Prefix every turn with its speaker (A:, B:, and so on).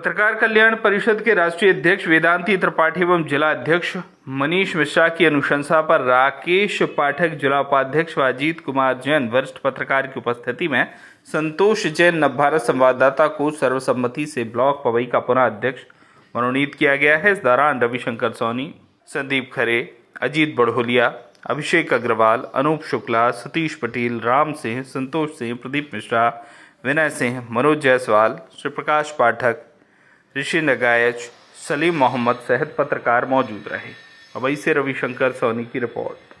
A: पत्रकार कल्याण परिषद के राष्ट्रीय अध्यक्ष वेदांती त्रिपाठी एवं जिला अध्यक्ष मनीष मिश्रा की अनुशंसा पर राकेश पाठक जिला उपाध्यक्ष व अजीत कुमार जैन वरिष्ठ पत्रकार की उपस्थिति में संतोष जैन नवभारत संवाददाता को सर्वसम्मति से ब्लॉक पवई का पुनः अध्यक्ष मनोनीत किया गया है इस दौरान रविशंकर सोनी संदीप खरे अजीत बड़होलिया अभिषेक अग्रवाल अनूप शुक्ला सतीश पटेल राम सिंह संतोष सिंह प्रदीप मिश्रा विनय सिंह मनोज जायसवाल श्री प्रकाश पाठक ऋषि नगायच सलीम मोहम्मद सेहत पत्रकार मौजूद रहे अब से रविशंकर सोनी की रिपोर्ट